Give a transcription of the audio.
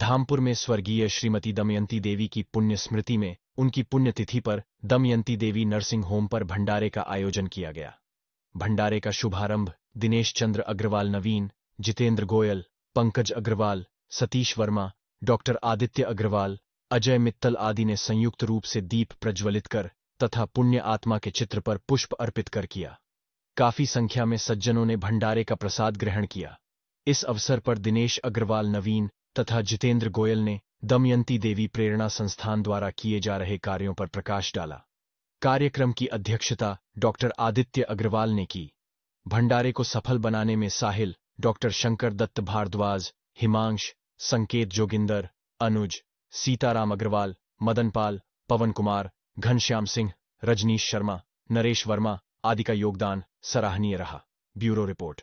धामपुर में स्वर्गीय श्रीमती दमयंती देवी की पुण्य स्मृति में उनकी पुण्यतिथि पर दमयंती देवी नर्सिंग होम पर भंडारे का आयोजन किया गया भंडारे का शुभारंभ दिनेश चंद्र अग्रवाल नवीन जितेंद्र गोयल पंकज अग्रवाल सतीश वर्मा डॉक्टर आदित्य अग्रवाल अजय मित्तल आदि ने संयुक्त रूप से दीप प्रज्वलित कर तथा पुण्य आत्मा के चित्र पर पुष्प अर्पित कर किया काफी संख्या में सज्जनों ने भंडारे का प्रसाद ग्रहण किया इस अवसर पर दिनेश अग्रवाल नवीन तथा जितेंद्र गोयल ने दमयंती देवी प्रेरणा संस्थान द्वारा किए जा रहे कार्यों पर प्रकाश डाला कार्यक्रम की अध्यक्षता डॉक्टर आदित्य अग्रवाल ने की भंडारे को सफल बनाने में साहिल डॉ शंकर दत्त भारद्वाज हिमांश संकेत जोगिंदर अनुज सीताराम अग्रवाल मदनपाल पवन कुमार घनश्याम सिंह रजनीश शर्मा नरेश वर्मा आदि का योगदान सराहनीय रहा ब्यूरो रिपोर्ट